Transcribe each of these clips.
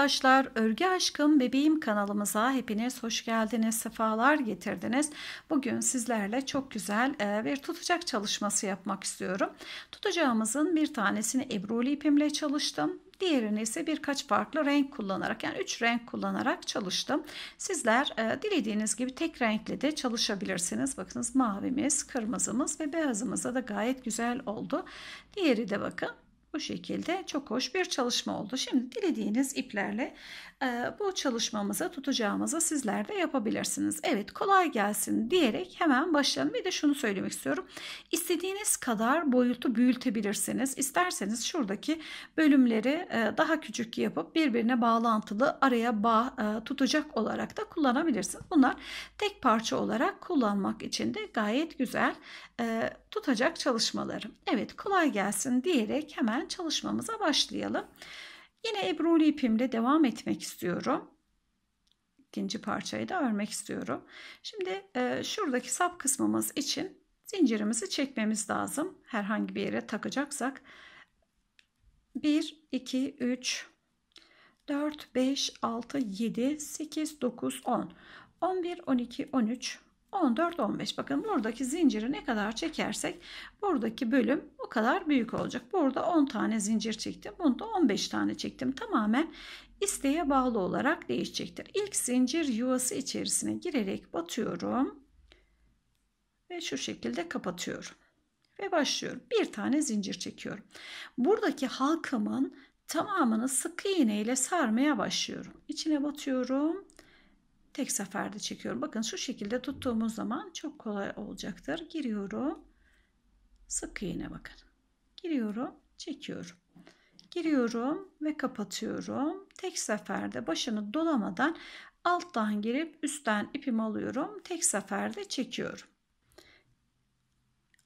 arkadaşlar. Örgü Aşkım Bebeğim kanalımıza hepiniz hoş geldiniz, sefalar getirdiniz. Bugün sizlerle çok güzel e, bir tutacak çalışması yapmak istiyorum. Tutacağımızın bir tanesini ebruli ipimle çalıştım. Diğerini ise birkaç farklı renk kullanarak yani 3 renk kullanarak çalıştım. Sizler e, dilediğiniz gibi tek renkle de çalışabilirsiniz. Bakınız mavimiz, kırmızımız ve beyazımızda da gayet güzel oldu. Diğeri de bakın bu şekilde çok hoş bir çalışma oldu. Şimdi dilediğiniz iplerle e, bu çalışmamızı tutacağımızı sizler de yapabilirsiniz. Evet kolay gelsin diyerek hemen başlayalım. Bir de şunu söylemek istiyorum. İstediğiniz kadar boyutu büyütebilirsiniz. İsterseniz şuradaki bölümleri e, daha küçük yapıp birbirine bağlantılı araya bağ e, tutacak olarak da kullanabilirsiniz. Bunlar tek parça olarak kullanmak için de gayet güzel e, tutacak çalışmaları. Evet kolay gelsin diyerek hemen hemen çalışmamıza başlayalım. Yine ebruli ipimle devam etmek istiyorum. İkinci parçayı da örmek istiyorum. Şimdi e, şuradaki sap kısmımız için zincirimizi çekmemiz lazım. Herhangi bir yere takacaksak 1 2 3 4 5 6 7 8 9 10 11 12 13 14, 15. Bakın buradaki zinciri ne kadar çekersek buradaki bölüm o kadar büyük olacak. Burada 10 tane zincir çektim. Bunda 15 tane çektim. Tamamen isteğe bağlı olarak değişecektir. İlk zincir yuvası içerisine girerek batıyorum. Ve şu şekilde kapatıyorum. Ve başlıyorum. Bir tane zincir çekiyorum. Buradaki halkamın tamamını sık iğne ile sarmaya başlıyorum. İçine batıyorum tek seferde çekiyorum. Bakın şu şekilde tuttuğumuz zaman çok kolay olacaktır. Giriyorum. Sık iğne bakın. Giriyorum, çekiyorum. Giriyorum ve kapatıyorum. Tek seferde başını dolamadan alttan girip üstten ipimi alıyorum. Tek seferde çekiyorum.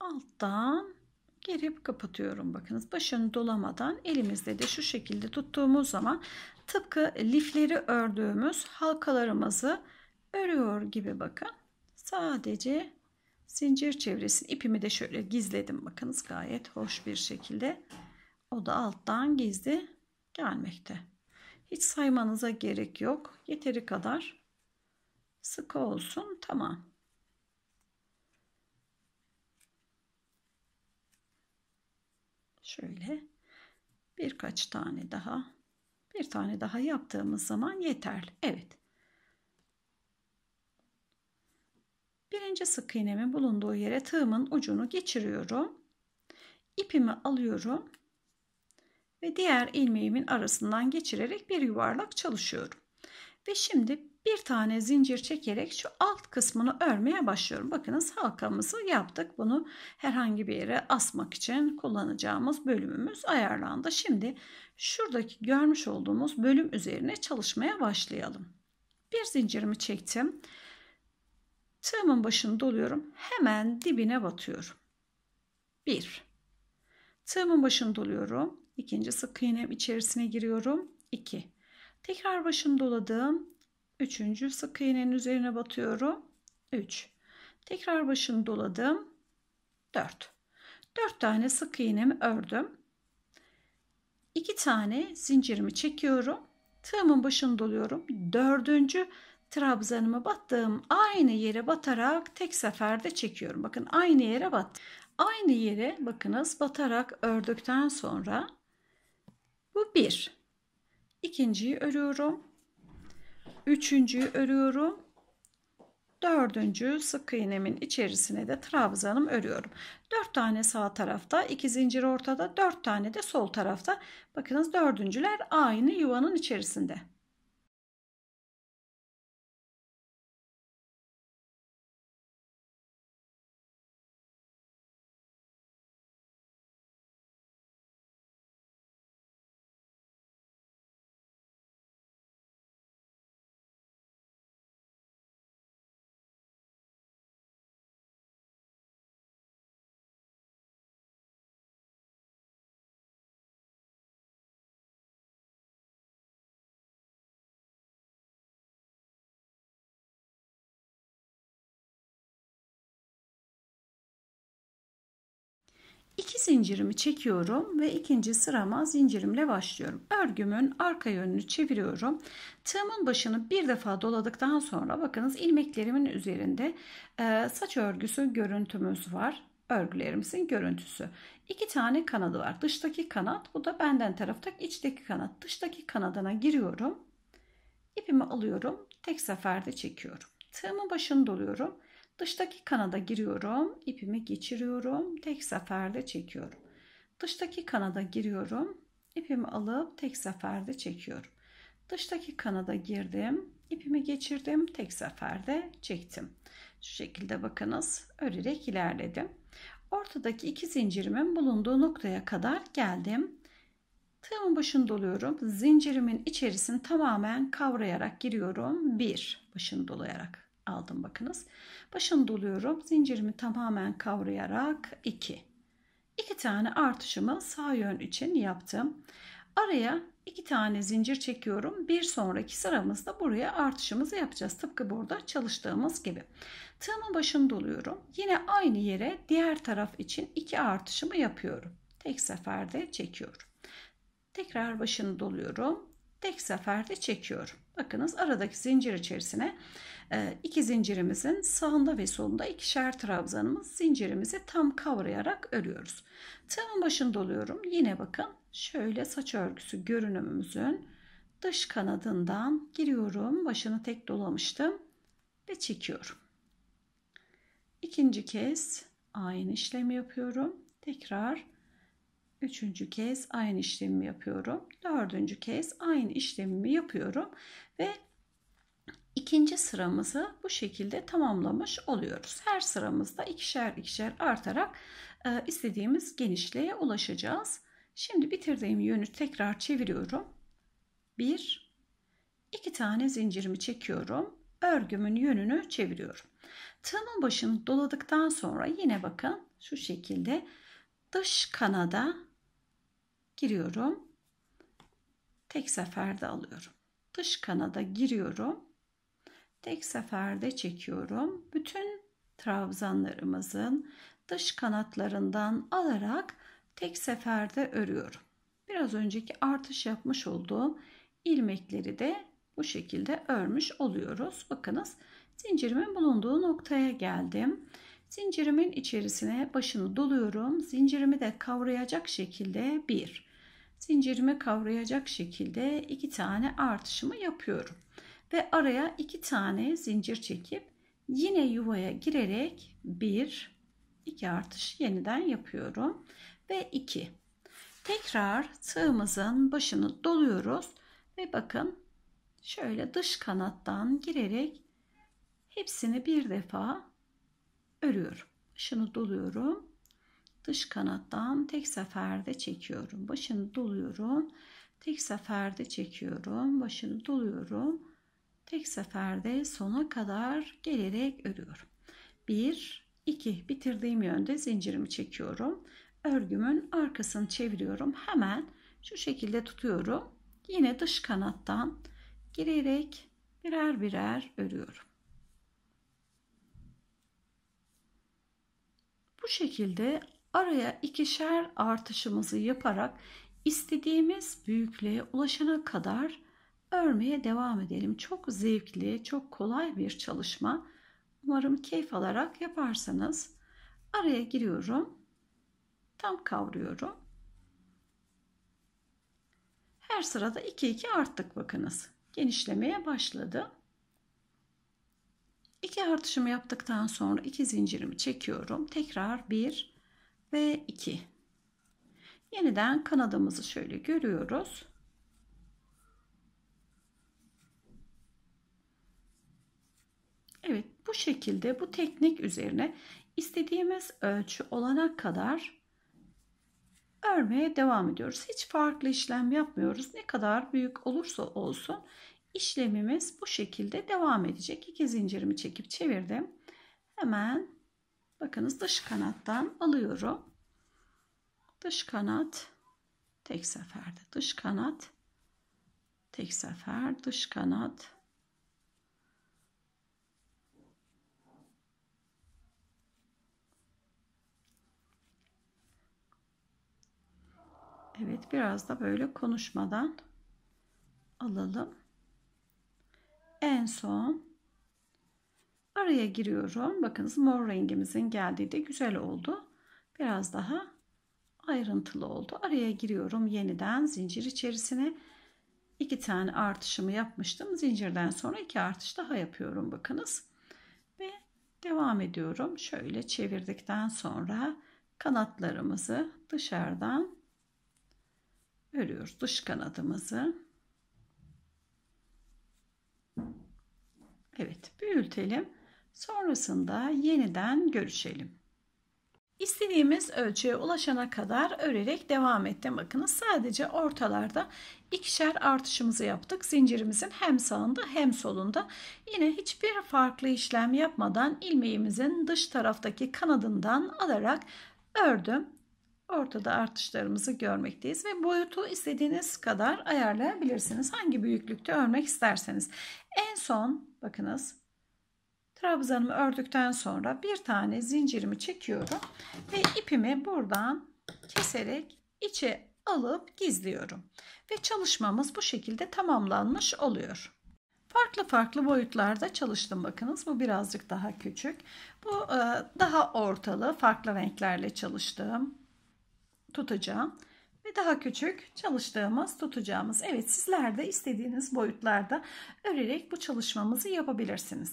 Alttan girip kapatıyorum. Bakınız başını dolamadan elimizde de şu şekilde tuttuğumuz zaman tıpkı lifleri ördüğümüz halkalarımızı örüyor gibi bakın. Sadece zincir çevresini ipimi de şöyle gizledim. Bakınız gayet hoş bir şekilde. O da alttan gizli gelmekte. Hiç saymanıza gerek yok. Yeteri kadar sıkı olsun. Tamam. Şöyle birkaç tane daha bir tane daha yaptığımız zaman yeterli. Evet. Birinci sık iğnemin bulunduğu yere tığımın ucunu geçiriyorum. İpimi alıyorum ve diğer ilmeğimin arasından geçirerek bir yuvarlak çalışıyorum. Ve şimdi bir tane zincir çekerek şu alt kısmını örmeye başlıyorum. Bakınız halkamızı yaptık. Bunu herhangi bir yere asmak için kullanacağımız bölümümüz ayarlandı. Şimdi şuradaki görmüş olduğumuz bölüm üzerine çalışmaya başlayalım. Bir zincirimi çektim. Tığımın başını doluyorum. Hemen dibine batıyorum. Bir. Tığımın başını doluyorum. İkinci sık iğnem içerisine giriyorum. İki. Tekrar başını doladım. Üçüncü sık iğnenin üzerine batıyorum. 3. Tekrar başını doladım. 4. 4 tane sık iğnemi ördüm. 2 tane zincirimi çekiyorum. Tığımın başını doluyorum. Dördüncü trabzanımı battığım aynı yere batarak tek seferde çekiyorum. Bakın aynı yere bat. Aynı yere bakınız batarak ördükten sonra bu bir. ikinciyi örüyorum üçüncüyü örüyorum. Dördüncü sık iğnemin içerisine de trabzanım örüyorum. Dört tane sağ tarafta, iki zincir ortada, dört tane de sol tarafta. Bakınız dördüncüler aynı yuvanın içerisinde. İki zincirimi çekiyorum ve ikinci sırama zincirimle başlıyorum. Örgümün arka yönünü çeviriyorum. Tığımın başını bir defa doladıktan sonra bakınız ilmeklerimin üzerinde e, saç örgüsü görüntümüz var. Örgülerimizin görüntüsü. İki tane kanadı var. Dıştaki kanat bu da benden taraftaki içteki kanat. Dıştaki kanadına giriyorum. İpimi alıyorum. Tek seferde çekiyorum. Tığımın başını doluyorum. Dıştaki kanada giriyorum. ipimi geçiriyorum. Tek seferde çekiyorum. Dıştaki kanada giriyorum. ipimi alıp tek seferde çekiyorum. Dıştaki kanada girdim. ipimi geçirdim. Tek seferde çektim. Şu şekilde bakınız. Örerek ilerledim. Ortadaki iki zincirimin bulunduğu noktaya kadar geldim. Tığımın başını doluyorum. Zincirimin içerisini tamamen kavrayarak giriyorum. Bir başını dolayarak aldım bakınız. Başını doluyorum. Zincirimi tamamen kavrayarak 2. 2 tane artışımı sağ yön için yaptım. Araya 2 tane zincir çekiyorum. Bir sonraki sıramızda buraya artışımızı yapacağız. Tıpkı burada çalıştığımız gibi. Tığımın başını doluyorum. Yine aynı yere diğer taraf için 2 artışımı yapıyorum. Tek seferde çekiyorum. Tekrar başını doluyorum. Tek seferde çekiyorum. Bakınız aradaki zincir içerisine e, iki zincirimizin sağında ve solunda ikişer trabzanımız zincirimizi tam kavrayarak örüyoruz. Tığımın başında oluyorum. Yine bakın şöyle saç örgüsü görünümümüzün dış kanadından giriyorum. Başını tek dolamıştım ve çekiyorum. İkinci kez aynı işlemi yapıyorum. Tekrar Üçüncü kez aynı işlemi yapıyorum. Dördüncü kez aynı işlemi yapıyorum. Ve ikinci sıramızı bu şekilde tamamlamış oluyoruz. Her sıramızda ikişer ikişer artarak e, istediğimiz genişliğe ulaşacağız. Şimdi bitirdiğim yönü tekrar çeviriyorum. Bir, iki tane zincirimi çekiyorum. Örgümün yönünü çeviriyorum. Tığımın başını doladıktan sonra yine bakın şu şekilde dış kanada giriyorum. Tek seferde alıyorum. Dış kanada giriyorum. Tek seferde çekiyorum. Bütün trabzanlarımızın dış kanatlarından alarak tek seferde örüyorum. Biraz önceki artış yapmış olduğum ilmekleri de bu şekilde örmüş oluyoruz. Bakınız zincirimin bulunduğu noktaya geldim. Zincirimin içerisine başını doluyorum. Zincirimi de kavrayacak şekilde bir, zincirimi kavrayacak şekilde iki tane artışımı yapıyorum. Ve araya iki tane zincir çekip yine yuvaya girerek bir, iki artış yeniden yapıyorum. Ve iki. Tekrar tığımızın başını doluyoruz. Ve bakın şöyle dış kanattan girerek hepsini bir defa örüyorum. Başını doluyorum. Dış kanattan tek seferde çekiyorum. Başını doluyorum. Tek seferde çekiyorum. Başını doluyorum. Tek seferde sona kadar gelerek örüyorum. 1 2 bitirdiğim yönde zincirimi çekiyorum. Örgümün arkasını çeviriyorum. Hemen şu şekilde tutuyorum. Yine dış kanattan girerek birer birer örüyorum. Bu şekilde araya ikişer artışımızı yaparak istediğimiz büyüklüğe ulaşana kadar örmeye devam edelim. Çok zevkli, çok kolay bir çalışma. Umarım keyif alarak yaparsanız. Araya giriyorum. Tam kavruyorum. Her sırada 2 2 arttık bakınız. Genişlemeye başladı. İki artışımı yaptıktan sonra iki zincirimi çekiyorum. Tekrar bir ve iki. Yeniden kanadımızı şöyle görüyoruz. Evet bu şekilde bu teknik üzerine istediğimiz ölçü olana kadar örmeye devam ediyoruz. Hiç farklı işlem yapmıyoruz. Ne kadar büyük olursa olsun işlemimiz bu şekilde devam edecek. İki zincirimi çekip çevirdim. Hemen bakınız dış kanattan alıyorum. Dış kanat tek seferde. Dış kanat tek sefer dış kanat Evet biraz da böyle konuşmadan alalım en son araya giriyorum. Bakınız mor rengimizin geldiği de güzel oldu. Biraz daha ayrıntılı oldu. Araya giriyorum yeniden zincir içerisine. iki tane artışımı yapmıştım. Zincirden sonra iki artış daha yapıyorum bakınız. Ve devam ediyorum. Şöyle çevirdikten sonra kanatlarımızı dışarıdan örüyoruz. Dış kanadımızı. Evet, büyütelim. Sonrasında yeniden görüşelim. İstediğimiz ölçüye ulaşana kadar örerek devam ettim. Bakınız sadece ortalarda ikişer artışımızı yaptık. Zincirimizin hem sağında hem solunda. Yine hiçbir farklı işlem yapmadan ilmeğimizin dış taraftaki kanadından alarak ördüm. Ortada artışlarımızı görmekteyiz ve boyutu istediğiniz kadar ayarlayabilirsiniz. Hangi büyüklükte örmek isterseniz. En son Bakınız. Trabzanımı ördükten sonra bir tane zincirimi çekiyorum ve ipimi buradan keserek içe alıp gizliyorum. Ve çalışmamız bu şekilde tamamlanmış oluyor. Farklı farklı boyutlarda çalıştım bakınız. Bu birazcık daha küçük. Bu e, daha ortalı farklı renklerle çalıştım. tutacağım ve daha küçük çalıştığımız, tutacağımız. Evet sizler de istediğiniz boyutlarda örerek bu çalışmamızı yapabilirsiniz.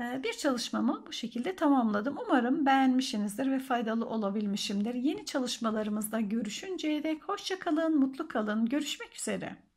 Ee, bir çalışmamı bu şekilde tamamladım. Umarım beğenmişsinizdir ve faydalı olabilmişimdir. Yeni çalışmalarımızda görüşünceye dek hoşçakalın, mutlu kalın. Görüşmek üzere.